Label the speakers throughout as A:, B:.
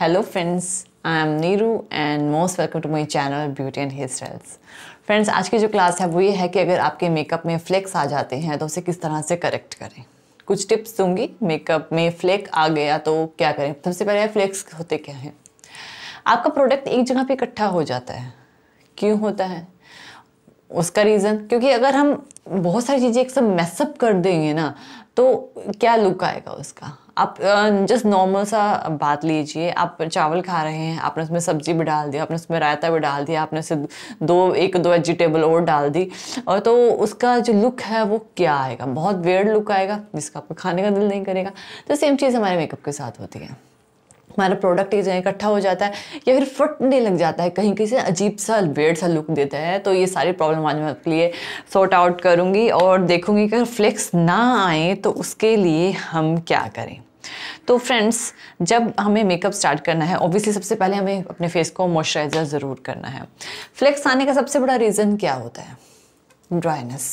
A: hello friends I am Neeru and most welcome to my channel beauty and hair styles friends आज की जो class है वो ये है कि अगर आपके मेकअप में फ्लेक्स आ जाते हैं तो उसे किस तरह से करेक्ट करें कुछ टिप्स दूंगी मेकअप में फ्लेक आ गया तो क्या करें सबसे पहले फ्लेक्स होते क्या हैं आपका प्रोडक्ट एक जगह पे इकट्ठा हो जाता है क्यों होता है उसका रीज़न क्योंकि अगर हम बहुत सारी चीज़ें एक सब मैसअप कर देंगे ना तो क्या लुक आएगा उसका आप जस्ट नॉर्मल सा बात लीजिए आप चावल खा रहे हैं आपने उसमें सब्जी भी डाल दी आपने उसमें रायता भी डाल दिया आपने उससे दो एक दो वेजिटेबल और डाल दी और तो उसका जो लुक है वो क्या आएगा बहुत वेयर लुक आएगा जिसका आपको खाने का दिल नहीं करेगा तो सेम चीज़ हमारे मेकअप के साथ होती है हमारा प्रोडक्ट एक जगह इकट्ठा हो जाता है या फिर फटने लग जाता है कहीं कहीं से अजीब सा वेड सा लुक देता है तो ये सारी प्रॉब्लम आज मैं आपके लिए सॉर्ट आउट करूँगी और देखूँगी कि अगर फ्लेक्स ना आए तो उसके लिए हम क्या करें तो फ्रेंड्स जब हमें मेकअप स्टार्ट करना है ऑब्वियसली सबसे पहले हमें अपने फेस को मॉइस्चराइज़र ज़रूर करना है फ्लेक्स आने का सबसे बड़ा रीज़न क्या होता है ड्राइनेस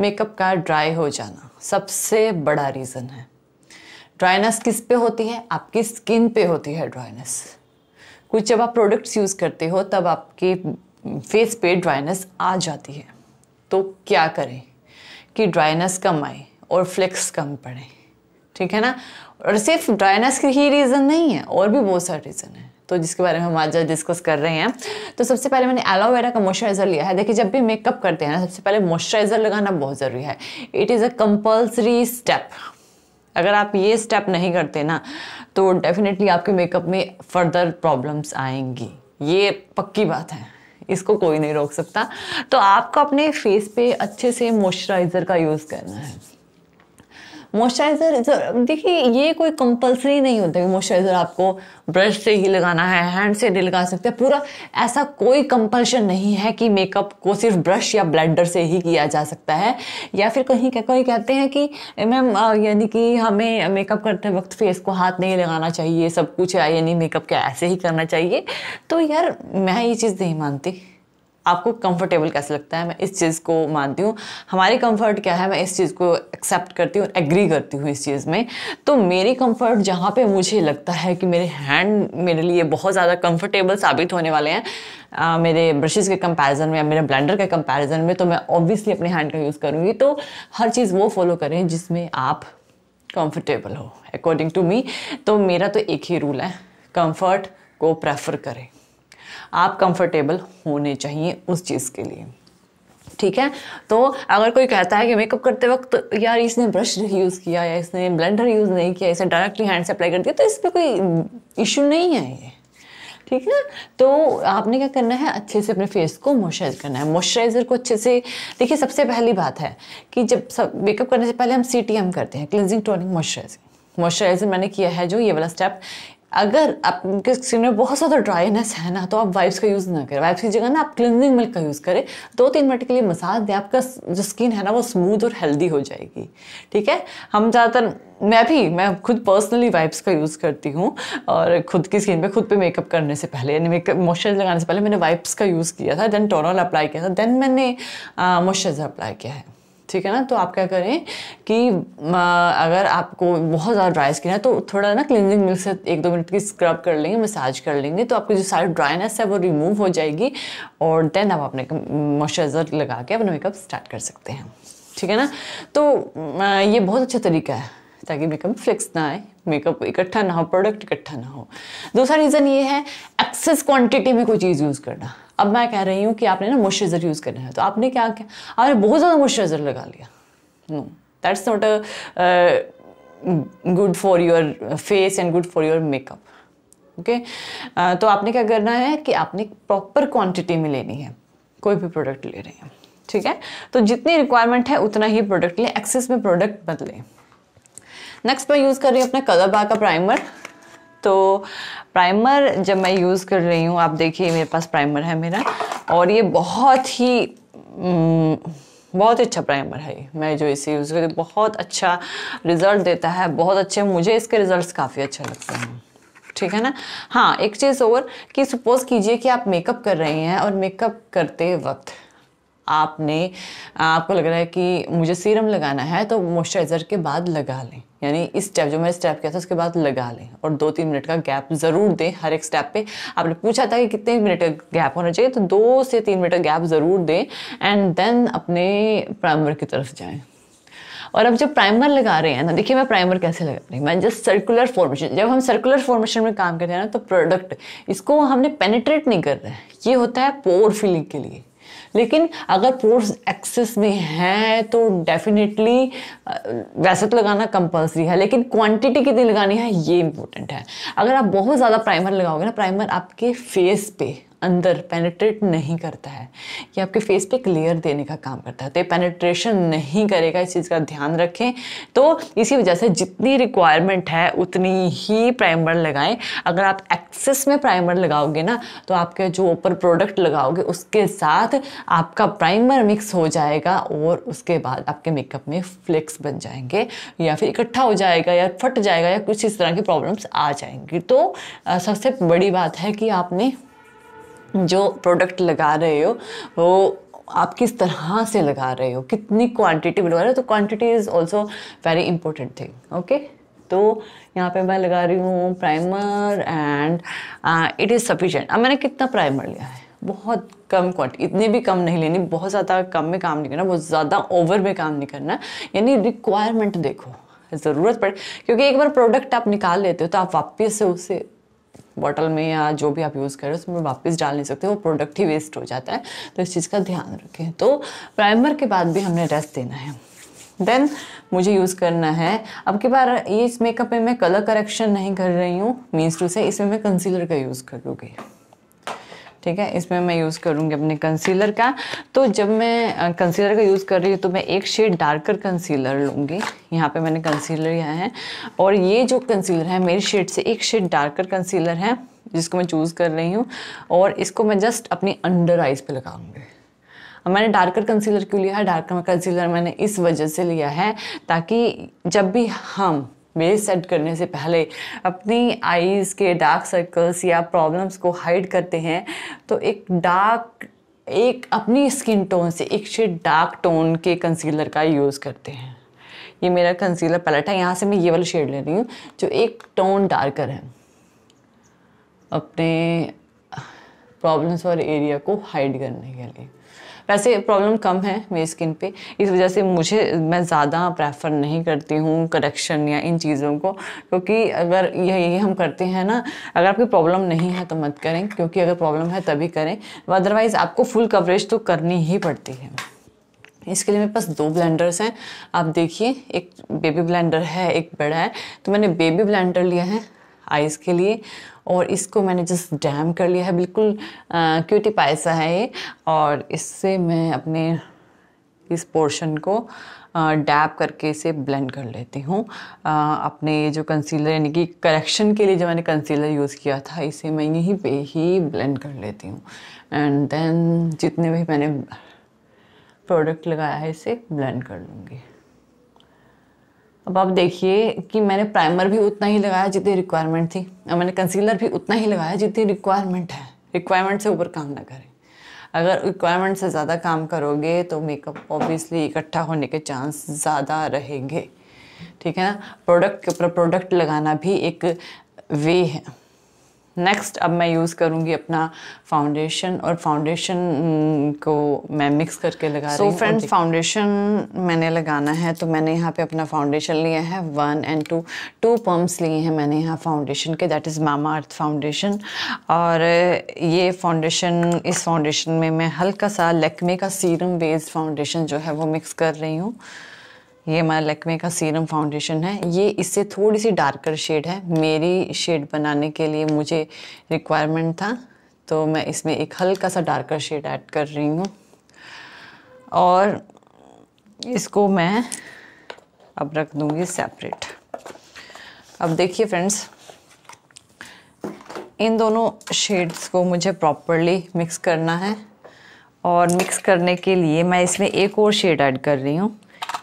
A: मेकअप का ड्राई हो जाना सबसे बड़ा रीज़न है ड्राइनेस किस पे होती है आपकी स्किन पे होती है ड्राइनेस कुछ जब आप प्रोडक्ट्स यूज़ करते हो तब आपके फेस पे ड्राइनेस आ जाती है तो क्या करें कि ड्राइनेस कम आए और फ्लेक्स कम पड़े ठीक है ना और सिर्फ ड्राइनेस की ही रीज़न नहीं है और भी बहुत सारे रीज़न है तो जिसके बारे में हम आज डिस्कस कर रहे हैं तो सबसे पहले मैंने एलोवेरा का मॉइस्चराइज़र लिया है देखिए जब भी मेकअप करते हैं ना सबसे पहले मॉइस्चराइज़र लगाना बहुत ज़रूरी है it is a compulsory step अगर आप ये स्टेप नहीं करते ना तो डेफिनेटली आपके मेकअप में फर्दर प्रॉब्लम्स आएंगी ये पक्की बात है इसको कोई नहीं रोक सकता तो आपको अपने फेस पे अच्छे से मॉइस्चराइज़र का यूज़ करना है मॉइस्चराइज़र देखिए ये कोई कंपलसरी नहीं होता कि मॉइस्चराइज़र आपको ब्रश से ही लगाना है हैंड से नहीं लगा सकते पूरा ऐसा कोई कंपल्शन नहीं है कि मेकअप को सिर्फ ब्रश या ब्लैंडर से ही किया जा सकता है या फिर कहीं कहीं कहते हैं कि मैम यानी कि हमें मेकअप करते वक्त फेस को हाथ नहीं लगाना चाहिए सब कुछ यानी मेकअप क्या ऐसे ही करना चाहिए तो यार मैं ये चीज़ नहीं मानती आपको कंफर्टेबल कैसे लगता है मैं इस चीज़ को मानती हूँ हमारी कंफर्ट क्या है मैं इस चीज़ को एक्सेप्ट करती हूँ एग्री करती हूँ इस चीज़ में तो मेरी कंफर्ट जहाँ पे मुझे लगता है कि मेरे हैंड मेरे लिए बहुत ज़्यादा कंफर्टेबल साबित होने वाले हैं आ, मेरे ब्रशेज़ के कंपैरिजन में या मेरे ब्लेंडर के कंपैरिजन में तो मैं ऑब्वियसली अपने हैंड का यूज़ करूँगी तो हर चीज़ वो फॉलो करें जिसमें आप कंफर्टेबल हो अकॉर्डिंग टू मी तो मेरा तो एक ही रूल है कंफर्ट को प्रेफर करें आप कंफर्टेबल होने चाहिए उस चीज़ के लिए ठीक है तो अगर कोई कहता है कि मेकअप करते वक्त यार इसने ब्रश नहीं यूज़ किया या इसने ब्लेंडर यूज़ नहीं किया इसने डायरेक्टली हैंड से अप्लाई कर दिया तो इस पर कोई इशू नहीं है ये ठीक है तो आपने क्या करना है अच्छे से अपने फेस को मॉइस्चराइज करना है मॉइस्चराइज़र को अच्छे से देखिए सबसे पहली बात है कि जब सब मेकअप करने से पहले हम सी करते हैं क्लिनजिंग टोनिंग मॉइस्चराइजिंग मॉइस्चराइज़र मैंने किया है जो ये वाला स्टेप अगर आपके स्किन में बहुत ज़्यादा ड्राइनेस है ना तो आप वाइप्स का यूज़ ना करें वाइप्स की जगह ना आप क्लिनजिंग मिल्क का यूज़ करें दो तीन मिनट के लिए मसाज दें आपका जो स्किन है ना वो स्मूथ और हेल्दी हो जाएगी ठीक है हम ज़्यादातर मैं भी मैं खुद पर्सनली वाइप्स का यूज़ करती हूँ और खुद की स्किन पे खुद पे मेकअप करने से पहले यानी मेकअप मॉइस्चराइज लगाने से पहले मैंने वाइप्स का यूज़ किया था देन टोनल अप्लाई किया था देन मैंने मॉइस्चराइजर अप्लाई किया है ठीक है ना तो आप क्या करें कि अगर आपको बहुत ज़्यादा ड्राई स्किन है तो थोड़ा ना क्लिनजिंग मिल्क से एक दो मिनट की स्क्रब कर लेंगे मसाज कर लेंगे तो आपकी जो सारी ड्राइनेस है वो रिमूव हो जाएगी और देन आप अपने मॉइस्चराइज़र लगा के अपना मेकअप स्टार्ट कर सकते हैं ठीक है ना तो ये बहुत अच्छा तरीका है ताकि मेकअप फ्लिक्स ना आए मेकअप इकट्ठा ना हो प्रोडक्ट इकट्ठा ना हो दूसरा रीज़न ये है एक्सेस क्वांटिटी में कोई चीज़ यूज़ करना अब मैं कह रही हूँ कि आपने ना मॉइस्चराइज़र यूज़ करना है तो आपने क्या किया आपने बहुत ज़्यादा मॉइस्चराइज़र लगा लिया no that's not a good for your face and good for your makeup okay तो आपने क्या करना है कि आपने प्रॉपर क्वांटिटी में लेनी है कोई भी प्रोडक्ट ले रहे हैं ठीक है तो जितनी रिक्वायरमेंट है उतना ही प्रोडक्ट लें एक्सेस में प्रोडक्ट बदलें नेक्स्ट मैं यूज़ कर रही हूँ अपना कलर बार का प्राइमर तो प्राइमर जब मैं यूज़ कर रही हूँ आप देखिए मेरे पास प्राइमर है मेरा और ये बहुत ही हम्म, बहुत अच्छा प्राइमर है मैं जो इसे यूज़ करती बहुत अच्छा रिज़ल्ट देता है बहुत अच्छे मुझे इसके रिज़ल्ट काफ़ी अच्छे लगते हैं ठीक है ना हाँ एक चीज़ और कि सपोज़ कीजिए कि आप मेकअप कर रहे हैं और मेकअप करते वक्त आपने आपको लग रहा है कि मुझे सीरम लगाना है तो मॉइस्चराइज़र के बाद लगा लें यानी इस स्टेप जो मैंने स्टेप किया था उसके बाद लगा लें और दो तीन मिनट का गैप ज़रूर दें हर एक स्टेप पे आपने पूछा था कि कितने मिनट का गैप होना चाहिए तो दो से तीन मिनट का गैप ज़रूर दें एंड देन अपने प्राइमर की तरफ जाएं और अब जब प्राइमर लगा रहे हैं ना तो देखिए मैं प्राइमर कैसे लगा रही हूँ मैं जस्ट सर्कुलर फॉर्मेशन जब हम सर्कुलर फॉर्मेशन में काम करते हैं ना तो प्रोडक्ट इसको हमने पेनिट्रेट नहीं कर रहे है ये होता है पोर फिलिंग के लिए लेकिन अगर पोर्स एक्सेस में है तो डेफिनेटली वैसे तो लगाना कंपलसरी है लेकिन क्वांटिटी कितनी लगानी है ये इंपॉर्टेंट है अगर आप बहुत ज़्यादा प्राइमर लगाओगे ना प्राइमर आपके फेस पे अंदर पेनेट्रेट नहीं करता है ये आपके फेस पे क्लियर देने का काम करता है तो ये पेनेट्रेशन नहीं करेगा इस चीज़ का ध्यान रखें तो इसी वजह से जितनी रिक्वायरमेंट है उतनी ही प्राइमर लगाएं अगर आप एक्सेस में प्राइमर लगाओगे ना तो आपके जो ऊपर प्रोडक्ट लगाओगे उसके साथ आपका प्राइमर मिक्स हो जाएगा और उसके बाद आपके मेकअप में फ्लेक्स बन जाएंगे या फिर इकट्ठा हो जाएगा या फट जाएगा या कुछ इस तरह की प्रॉब्लम्स आ जाएंगी तो सबसे बड़ी बात है कि आपने जो प्रोडक्ट लगा रहे हो वो आप किस तरह से लगा रहे हो कितनी क्वांटिटी में लगा रहे हो तो quantity is also very important thing okay तो यहाँ पे मैं लगा रही हूँ primer and it is sufficient अब मैंने कितना प्राइमर लिया है बहुत कम क्वांटिटी इतनी भी कम नहीं लेनी बहुत ज़्यादा कम में काम नहीं करना बहुत ज़्यादा ओवर में काम नहीं करना यानी रिक्वायरमेंट देखो ज़रूरत पड़े क्योंकि एक बार प्रोडक्ट आप निकाल लेते हो तो आप वापस से उसे बॉटल में या जो भी आप यूज़ कर रहे हो उसमें वापस डाल नहीं सकते वो प्रोडक्ट ही वेस्ट हो जाता है तो इस चीज़ का ध्यान रखें तो प्राइमर के बाद भी हमने रेस्ट देना है देन मुझे यूज़ करना है अब की बार ये इस मेकअप में मैं कलर करेक्शन नहीं कर रही हूँ मीन्स टू से इसमें मैं कंसीलर का यूज़ करूँगी ठीक है इसमें मैं यूज़ करूँगी अपने कंसीलर का तो जब मैं कंसीलर का यूज़ कर रही हूँ तो मैं एक शेड डार्कर कंसीलर लूँगी यहाँ पे मैंने कंसीलर लिया है और ये जो कंसीलर है मेरी शेड से एक शेड डार्कर कंसीलर है जिसको मैं चूज़ कर रही हूँ और इसको मैं जस्ट अपनी अंडर आइज़ पर लगाऊँगी अब मैंने डार्कर कंसीलर क्यों लिया है डार्कर कंसीलर मैंने इस वजह से लिया है ताकि जब भी हम बेस सेट करने से पहले अपनी आईज़ के डार्क सर्कल्स या प्रॉब्लम्स को हाइड करते हैं तो एक डार्क एक अपनी स्किन टोन से एक शेड डार्क टोन के कंसीलर का यूज़ करते हैं ये मेरा कंसीलर पैलेट है यहाँ से मैं ये वाला शेड ले रही हूँ जो एक टोन डार्कर है अपने प्रॉब्लम्स और एरिया को हाइड करने के लिए वैसे प्रॉब्लम कम है मेरी स्किन पे इस वजह से मुझे मैं ज़्यादा प्रेफर नहीं करती हूँ करेक्शन या इन चीज़ों को क्योंकि अगर यही हम करते हैं ना अगर आपकी प्रॉब्लम नहीं है तो मत करें क्योंकि अगर प्रॉब्लम है तभी करें अदरवाइज़ आपको फुल कवरेज तो करनी ही पड़ती है इसके लिए मेरे पास दो ब्लेंडर्स हैं आप देखिए एक बेबी ब्लेंडर है एक बड़ा है तो मैंने बेबी ब्लेंडर लिया है आइज़ के लिए और इसको मैंने जस्ट डैम कर लिया है बिल्कुल क्यूटी पाई सा है ये और इससे मैं अपने इस पोर्शन को डैप करके इसे ब्लेंड कर लेती हूँ अपने जो कंसीलर यानी कि करेक्शन के लिए जो मैंने कंसीलर यूज़ किया था इसे मैं यहीं पे ही ब्लेंड कर लेती हूँ एंड देन जितने भी मैंने प्रोडक्ट लगाया है इसे ब्लेंड कर लूँगी अब आप देखिए कि मैंने प्राइमर भी उतना ही लगाया जितनी रिक्वायरमेंट थी और मैंने कंसीलर भी उतना ही लगाया जितनी रिक्वायरमेंट है रिक्वायरमेंट से ऊपर काम ना करें अगर रिक्वायरमेंट से ज़्यादा काम करोगे तो मेकअप ऑब्वियसली इकट्ठा होने के चांस ज़्यादा रहेंगे ठीक है ना प्रोडक्ट के ऊपर प्रोडक्ट लगाना भी एक वे है नेक्स्ट अब मैं यूज़ करूँगी अपना फाउंडेशन और फाउंडेशन को मैं मिक्स करके लगा रही हूँ फ्रेंड्स फाउंडेशन मैंने लगाना है तो मैंने यहाँ पे अपना फाउंडेशन लिया है one and two two pumps लिए हैं मैंने यहाँ फाउंडेशन के that is Mamaearth foundation और ये फाउंडेशन इस फाउंडेशन में मैं हल्का सा लेकमे का सीरम बेस्ड फाउंडेशन जो है वो मिक्स कर रही हूँ ये हमारा लेकमे का सीरम फाउंडेशन है ये इससे थोड़ी सी डार्कर शेड है मेरी शेड बनाने के लिए मुझे रिक्वायरमेंट था तो मैं इसमें एक हल्का सा डार्कर शेड ऐड कर रही हूँ और इसको मैं अब रख दूँगी सेपरेट अब देखिए फ्रेंड्स इन दोनों शेड्स को मुझे प्रॉपरली मिक्स करना है और मिक्स करने के लिए मैं इसमें एक और शेड ऐड कर रही हूँ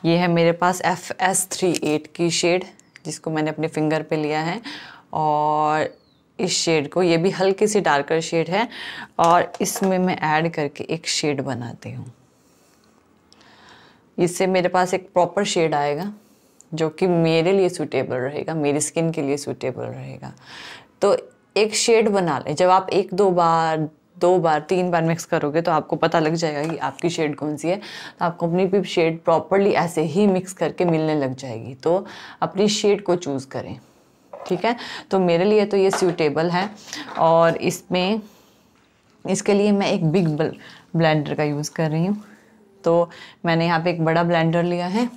A: ये है मेरे पास एफ एस थ्री एट की शेड जिसको मैंने अपने फिंगर पे लिया है और इस शेड को ये भी हल्की सी डार्कर शेड है और इसमें मैं ऐड करके एक शेड बनाती हूँ इससे मेरे पास एक प्रॉपर शेड आएगा जो कि मेरे लिए सूटेबल रहेगा मेरी स्किन के लिए सूटेबल रहेगा तो एक शेड बना लें जब आप एक दो बार दो बार तीन बार मिक्स करोगे तो आपको पता लग जाएगा कि आपकी शेड कौन सी है तो आपको अपनी भी शेड प्रॉपरली ऐसे ही मिक्स करके मिलने लग जाएगी तो अपनी शेड को चूज़ करें ठीक है तो मेरे लिए तो ये सूटेबल है और इसमें इसके लिए मैं एक बिग ब्लेंडर का यूज़ कर रही हूँ तो मैंने यहाँ पे एक बड़ा ब्लेंडर लिया है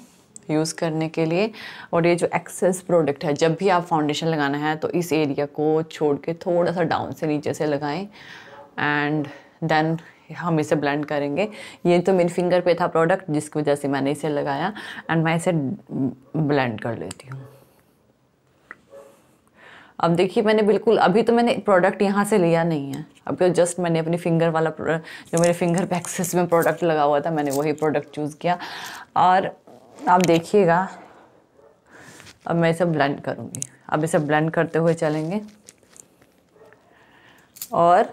A: यूज़ करने के लिए और ये जो एक्सेस प्रोडक्ट है जब भी आप फाउंडेशन लगाना है तो इस एरिया को छोड़ के थोड़ा सा डाउन से नीचे से लगाएं एंड देन हम इसे ब्लेंड करेंगे ये तो मेरी फिंगर पे था प्रोडक्ट जिसकी वजह से मैंने इसे लगाया एंड मैं इसे ब्लेंड कर लेती हूँ अब देखिए मैंने बिल्कुल अभी तो मैंने प्रोडक्ट यहाँ से लिया नहीं है अभी तो जस्ट मैंने अपनी फिंगर वाला जो मेरे फिंगर पे एक्सेस में प्रोडक्ट लगा हुआ था मैंने वही प्रोडक्ट चूज़ किया और आप देखिएगा अब मैं इसे ब्लेंड करूँगी अब इसे ब्लेंड करते हुए चलेंगे और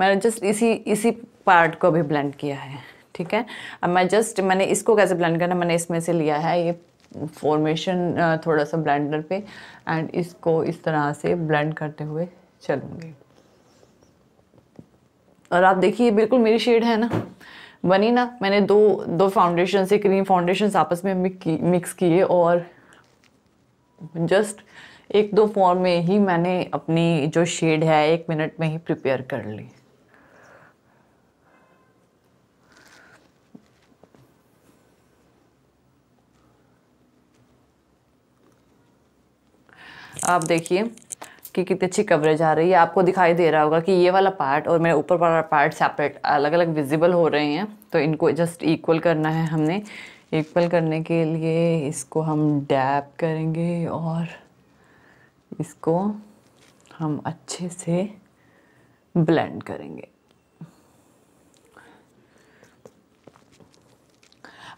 A: मैंने जस्ट इसी इसी पार्ट को भी ब्लेंड किया है ठीक है अब मैं जस्ट मैंने इसको कैसे ब्लेंड करना मैंने इसमें से लिया है ये फॉर्मेशन थोड़ा सा ब्लेंडर पे एंड इसको इस तरह से ब्लेंड करते हुए चलूँगी और आप देखिए बिल्कुल मेरी शेड है ना बनी ना मैंने दो दो फाउंडेशन से क्रीम फाउंडेशन आपस में मिक्स किए और जस्ट एक दो फॉर्म में ही मैंने अपनी जो शेड है एक मिनट में ही प्रिपेयर कर ली आप देखिए कि कितनी अच्छी कवरेज आ रही है आपको दिखाई दे रहा होगा कि ये वाला पार्ट और मेरे ऊपर वाला पार्ट सेपरेट अलग अलग विजिबल हो रहे हैं तो इनको जस्ट इक्वल करना है हमने इक्वल करने के लिए इसको हम डैप करेंगे और इसको हम अच्छे से ब्लेंड करेंगे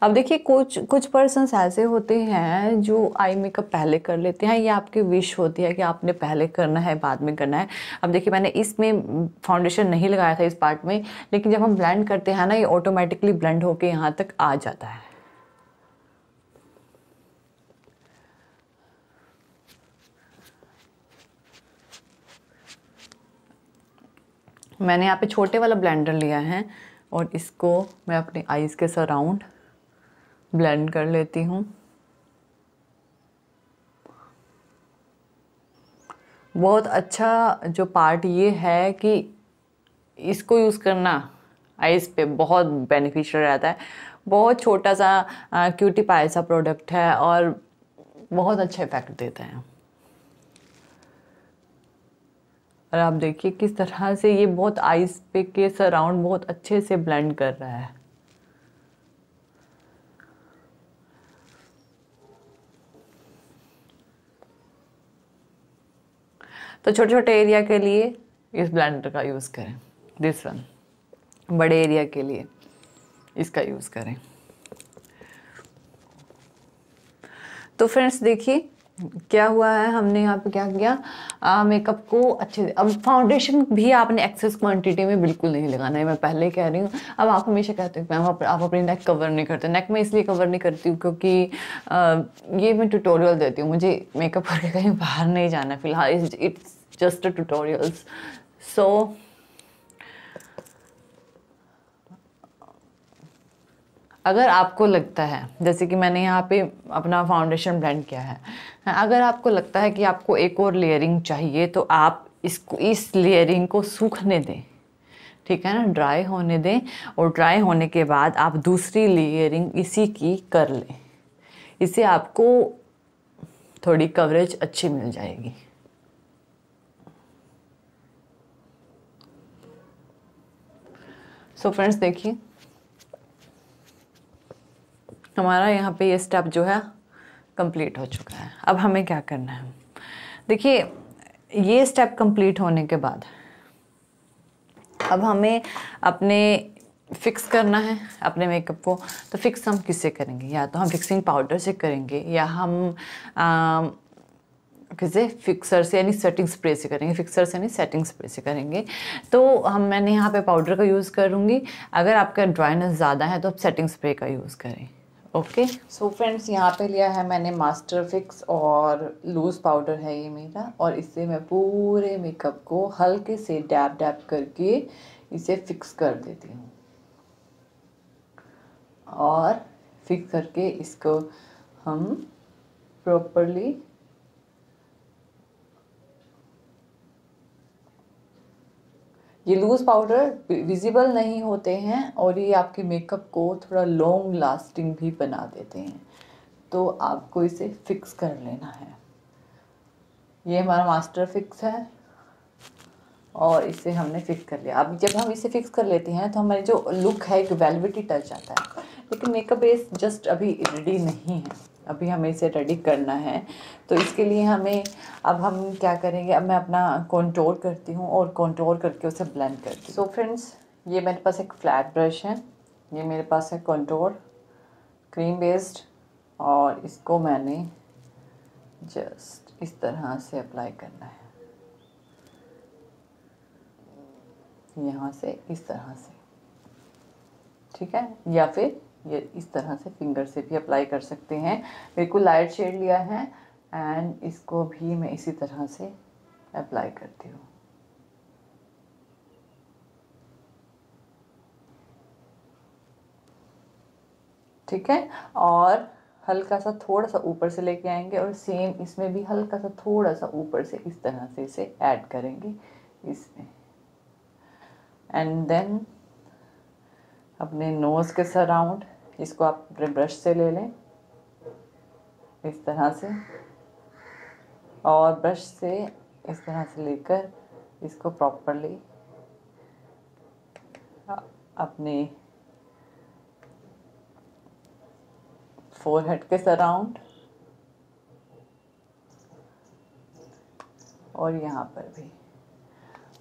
A: अब देखिए कुछ कुछ पर्सन ऐसे होते हैं जो आई मेकअप पहले कर लेते हैं ये आपकी विश होती है कि आपने पहले करना है बाद में करना है अब देखिए मैंने इसमें फाउंडेशन नहीं लगाया था इस पार्ट में लेकिन जब हम ब्लेंड करते हैं ना ये ऑटोमेटिकली ब्लेंड होके यहाँ तक आ जाता है मैंने यहाँ पे छोटे वाला ब्लेंडर लिया है और इसको मैं अपने आईज़ के सराउंड ब्लेंड कर लेती हूँ बहुत अच्छा जो पार्ट ये है कि इसको यूज़ करना आइस पे बहुत बेनिफिशियल रहता है बहुत छोटा सा क्यूटी पाई सा प्रोडक्ट है और बहुत अच्छा इफेक्ट देता है और आप देखिए किस तरह से ये बहुत आइस पे के सराउंड बहुत अच्छे से ब्लेंड कर रहा है तो छोटे छोटे एरिया के लिए इस ब्लेंडर का यूज़ करें दिस वन बड़े एरिया के लिए इसका यूज़ करें तो फ्रेंड्स देखिए क्या हुआ है हमने यहाँ पे क्या किया मेकअप को अच्छे अब फाउंडेशन भी आपने एक्सेस क्वांटिटी में बिल्कुल नहीं लगाना है मैं पहले कह रही हूँ अब आप हमेशा कहते हो मैम आप, आप अपनी नेक कवर नहीं करते नेक में इसलिए कवर नहीं करती हूँ क्योंकि आ, ये मैं ट्यूटोरियल देती हूँ मुझे मेकअप करके कहीं बाहर नहीं जाना फिलहाल इट्स जस्ट ट्यूटोरियल्स सो अगर आपको लगता है जैसे कि मैंने यहाँ पे अपना फाउंडेशन ब्लेंड किया है हाँ, अगर आपको लगता है कि आपको एक और लेयरिंग चाहिए तो आप इसको इस लेयरिंग को सूखने दें ठीक है ना ड्राई होने दें और ड्राई होने के बाद आप दूसरी लेयरिंग इसी की कर लें इससे आपको थोड़ी कवरेज अच्छी मिल जाएगी सो फ्रेंड्स देखिए हमारा यहाँ पे ये स्टेप जो है कंप्लीट हो चुका है अब हमें क्या करना है देखिए ये स्टेप कंप्लीट होने के बाद अब हमें अपने फिक्स करना है अपने मेकअप को तो फिक्स हम किससे करेंगे या तो हम फिक्सिंग पाउडर से करेंगे या हम आ, किसे फिक्सर से यानी सेटिंग स्प्रे से करेंगे फिक्सर से यानी सेटिंग स्प्रे से करेंगे तो हम मैंने यहाँ पे पाउडर का यूज़ करूँगी अगर आपका ड्राइनेस ज़्यादा है तो आप सेटिंग स्प्रे का यूज़ करें ओके सो फ्रेंड्स यहाँ पे लिया है मैंने मास्टर फिक्स और लूज़ पाउडर है ये मेरा और इससे मैं पूरे मेकअप को हल्के से डैप डैप करके इसे फिक्स कर देती हूँ और फिक्स करके इसको हम प्रॉपरली ये लूज़ पाउडर विजिबल नहीं होते हैं और ये आपके मेकअप को थोड़ा लॉन्ग लास्टिंग भी बना देते हैं तो आपको इसे फिक्स कर लेना है ये हमारा मास्टर फिक्स है और इसे हमने फिक्स कर लिया अब जब हम इसे फिक्स कर लेते हैं तो हमारी जो लुक है एक वेलविटी टच आता है लेकिन मेकअप बेस जस्ट अभी रेडी नहीं है अभी हमें इसे रेडी करना है तो इसके लिए हमें अब हम क्या करेंगे अब मैं अपना कॉन्टोर करती हूँ और कॉन्टोर करके उसे ब्लेंड करती हूँ सो फ्रेंड्स ये मेरे पास एक फ्लैट ब्रश है ये मेरे पास है कॉन्टोर क्रीम बेस्ड और इसको मैंने जस्ट इस तरह से अप्लाई करना है यहाँ से इस तरह से ठीक है या फिर ये इस तरह से फिंगर से भी अप्लाई कर सकते हैं बिल्कुल लाइट शेड लिया है एंड इसको भी मैं इसी तरह से अप्लाई करती हूँ ठीक है और हल्का सा थोड़ा सा ऊपर से लेके आएंगे और सेम इसमें भी हल्का सा थोड़ा सा ऊपर से इस तरह से इसे ऐड करेंगे इसमें एंड देन अपने नोज़ के सराउंड इसको आप अपने ब्रश से ले लें इस तरह से और ब्रश से इस तरह से लेकर इसको प्रॉपरली अपने फोर हेड के सराउंड और यहाँ पर भी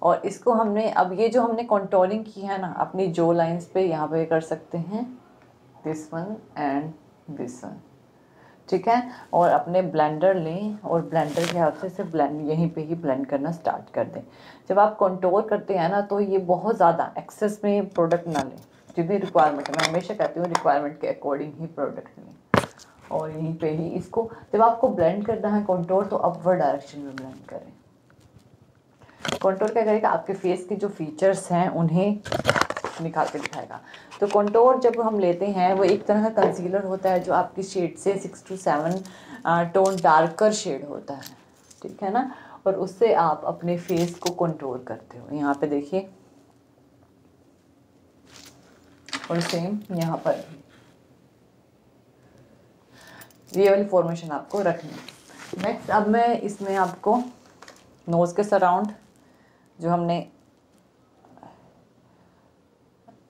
A: और इसको हमने अब ये जो हमने कंट्रोलिंग की है ना अपनी जो लाइंस पे यहाँ पे कर सकते हैं this one and this one ठीक है और अपने ब्लेंडर लें और ब्लेंडर के हाथ से ब्लेंड यहीं पे ही ब्लेंड करना स्टार्ट कर दें जब आप कंट्रोल करते हैं ना तो ये बहुत ज़्यादा एक्सेस में प्रोडक्ट ना लें जितनी रिक्वायरमेंट मैं हमेशा कहती हूँ रिक्वायरमेंट के अकॉर्डिंग ही प्रोडक्ट लें और यहीं पे ही इसको जब आपको ब्लेंड करना है कॉन्ट्रोल तो अपवर्ड डायरेक्शन में ब्लेंड करें कॉन्टोर क्या करेगा आपके फेस के जो फीचर्स हैं उन्हें निकाल के दिखाएगा तो कॉन्टोर जब हम लेते हैं वो एक तरह का कंसीलर होता है जो आपकी शेड से six two seven tone darker shade होता है ठीक है ना और उससे आप अपने फेस को कंट्रोल करते हो यहाँ पे देखिए और सेम यहाँ पर ये वाली फॉर्मेशन आपको रखनी है नेक्स्ट अब मैं इसमें आपको नोज़ के सराउंड जो हमने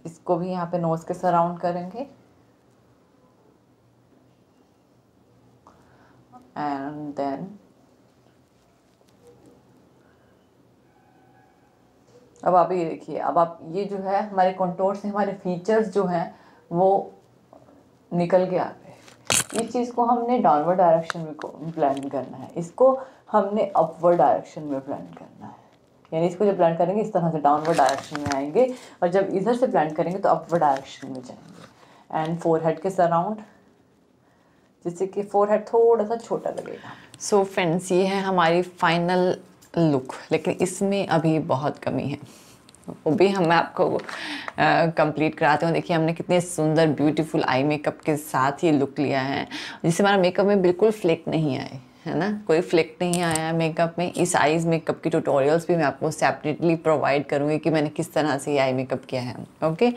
A: इसको भी यहाँ पे नोज़ के सराउंड करेंगे एंड देन अब आप ये देखिए अब आप ये जो है हमारे कंटोर से हमारे फीचर्स जो हैं वो निकल के आ गए इस चीज़ को हमने डाउनवर्ड डायरेक्शन में प्लान करना है इसको हमने अपवर्ड डायरेक्शन में प्लान करना है यानी इसको जब प्लान करेंगे इस तरह से डाउनवर्ड डायरेक्शन में आएंगे और जब इधर से प्लान करेंगे तो अपवर्ड डायरेक्शन में जाएंगे एंड फोर हेड के सराउंड जिससे कि फोर हेड थोड़ा सा छोटा लगेगा सो so फ्रेंड्स ये है हमारी फाइनल लुक लेकिन इसमें अभी बहुत कमी है वो भी हम आपको कंप्लीट कराते हैं देखिए हमने कितने सुंदर ब्यूटीफुल आई मेकअप के साथ ये लुक लिया है जिससे हमारा मेकअप में बिल्कुल फ्लेक नहीं आए है ना कोई फ्लिक नहीं आया मेकअप में इस आईज मेकअप की ट्यूटोरियल्स भी मैं आपको सेपरेटली प्रोवाइड करूँगी कि मैंने किस तरह से ये आई मेकअप किया है ओके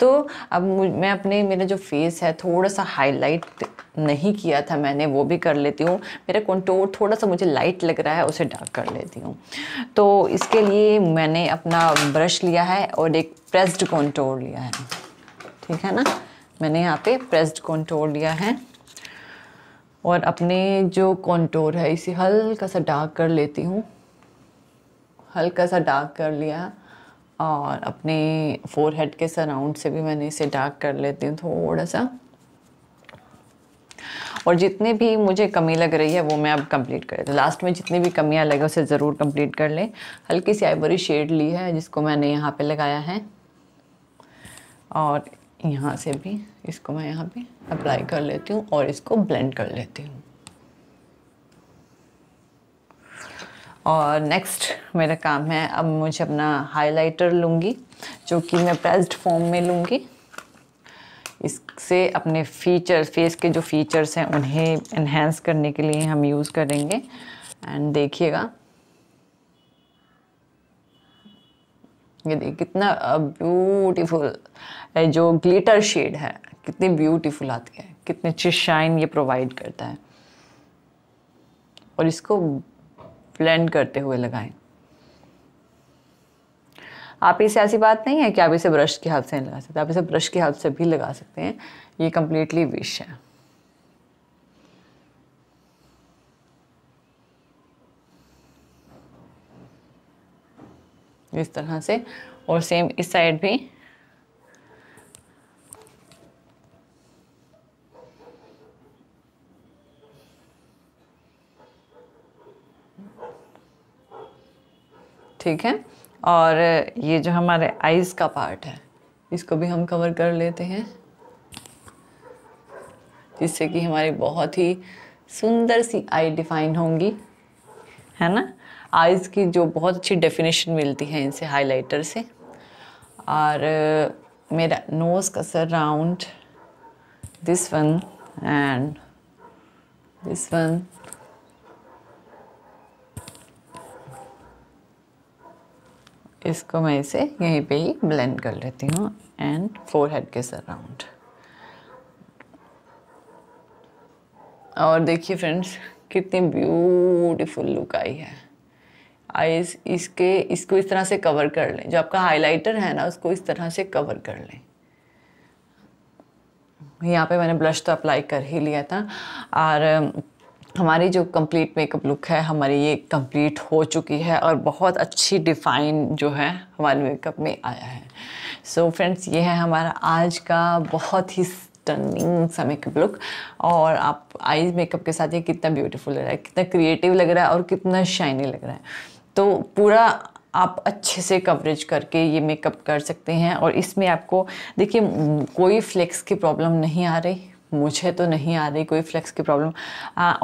A: तो अब मैं अपने मेरा जो फेस है थोड़ा सा हाईलाइट नहीं किया था मैंने वो भी कर लेती हूँ मेरा कंटोर थोड़ा सा मुझे लाइट लग रहा है उसे डार्क कर लेती हूँ तो इसके लिए मैंने अपना ब्रश लिया है और एक प्रेस्ड कंटोर लिया है ठीक है ना मैंने यहाँ पे प्रेस्ड कंटोर लिया है और अपने जो कॉन्टोर है इसे हल्का सा डार्क कर लेती हूँ हल्का सा डार्क कर लिया और अपने फोर हेड के सराउंड से भी मैंने इसे डार्क कर लेती हूँ थोड़ा सा और जितने भी मुझे कमी लग रही है वो मैं अब कंप्लीट कर तो लास्ट में जितनी भी कमियाँ लगे उसे ज़रूर कंप्लीट कर लें हल्की सी आइवरी शेड ली है जिसको मैंने यहाँ पे लगाया है और यहाँ से भी इसको मैं यहाँ पे अप्लाई कर लेती हूँ और इसको ब्लेंड कर लेती हूँ और नेक्स्ट मेरा काम है अब मुझे अपना हाइलाइटर लूँगी जो कि मैं प्रेस्ड फॉर्म में लूँगी इससे अपने फीचर फेस के जो फीचर्स हैं उन्हें इन्हेंस करने के लिए हम यूज़ करेंगे एंड देखिएगा ये देखिए कितना ब्यूटीफुल जो ग्लिटर शेड है कितनी ब्यूटीफुल आती है कितनी अच्छी शाइन ये प्रोवाइड करता है और इसको ब्लेंड करते हुए लगाएं आप इसे ऐसी बात नहीं है कि आप इसे ब्रश के हाथ से नहीं लगा सकते आप इसे ब्रश के हाथ से भी लगा सकते हैं ये कंप्लीटली विश है इस तरह से और सेम इस साइड भी ठीक है और ये जो हमारे आइज़ का पार्ट है इसको भी हम कवर कर लेते हैं जिससे कि हमारी बहुत ही सुंदर सी आई डिफाइन होंगी है ना आइज़ की जो बहुत अच्छी डेफिनेशन मिलती है इनसे हाइलाइटर से और मेरा नोज का surround this one and this one इसको मैं इसे यहीं पे ही ब्लेंड कर लेती हूँ एंड फोर हेड के सराउंड और देखिए फ्रेंड्स कितनी ब्यूटीफुल लुक आई है आईज इसके इसको इस तरह से कवर कर लें जो आपका हाइलाइटर है ना उसको इस तरह से कवर कर लें यहाँ पे मैंने ब्लश तो अप्लाई कर ही लिया था और हमारी जो कंप्लीट मेकअप लुक है हमारी ये कंप्लीट हो चुकी है और बहुत अच्छी डिफाइन जो है हमारे मेकअप में आया है सो so फ्रेंड्स ये है हमारा आज का बहुत ही स्टनिंग सा मेकअप लुक और आप आईज मेकअप के साथ ये कितना ब्यूटीफुल लग रहा है कितना क्रिएटिव लग रहा है और कितना शाइनी लग रहा है तो पूरा आप अच्छे से कवरेज करके ये मेकअप कर सकते हैं और इसमें आपको देखिए कोई फ्लेक्स की प्रॉब्लम नहीं आ रही मुझे तो नहीं आ रही कोई फ्लेक्स की प्रॉब्लम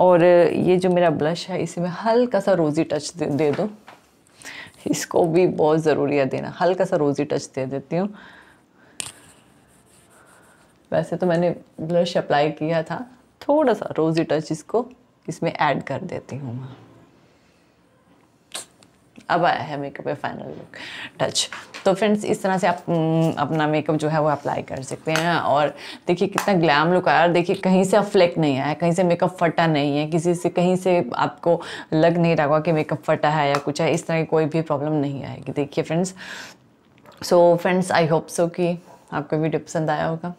A: और ये जो मेरा ब्लश है इसी में हल्का सा रोज़ी टच दे, दे दो इसको भी बहुत ज़रूरी है देना हल्का सा रोज़ी टच दे देती हूँ वैसे तो मैंने ब्लश अप्लाई किया था थोड़ा सा रोज़ी टच इसको इसमें ऐड कर देती हूँ मैं अब आया है मेकअप पे फाइनल लुक टच तो फ्रेंड्स इस तरह से आप हम्म, अपना मेकअप जो है वो अप्लाई कर सकते हैं और देखिए कितना ग्लैम लुक आया और देखिए कहीं से आप फ्लेक नहीं आया कहीं से मेकअप फटा नहीं है किसी से कहीं से आपको लग नहीं रहा होगा कि मेकअप फटा है या कुछ है इस तरह की कोई भी प्रॉब्लम नहीं आएगी देखिए friends so friends I hope so कि आपको वीडियो पसंद आया होगा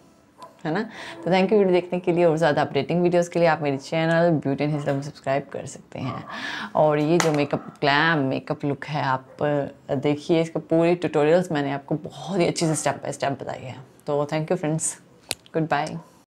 A: है ना तो थैंक यू वीडियो देखने के लिए और ज़्यादा अपडेटिंग वीडियोज़ के लिए आप मेरे चैनल ब्यूटी एंड हिस्सा सब्सक्राइब कर सकते हैं और ये जो मेकअप क्लैम मेकअप लुक है आप देखिए इसके पूरे ट्यूटोरियल्स मैंने आपको बहुत ही अच्छे से स्टेप बाय स्टेप बताई है तो thank you friends good bye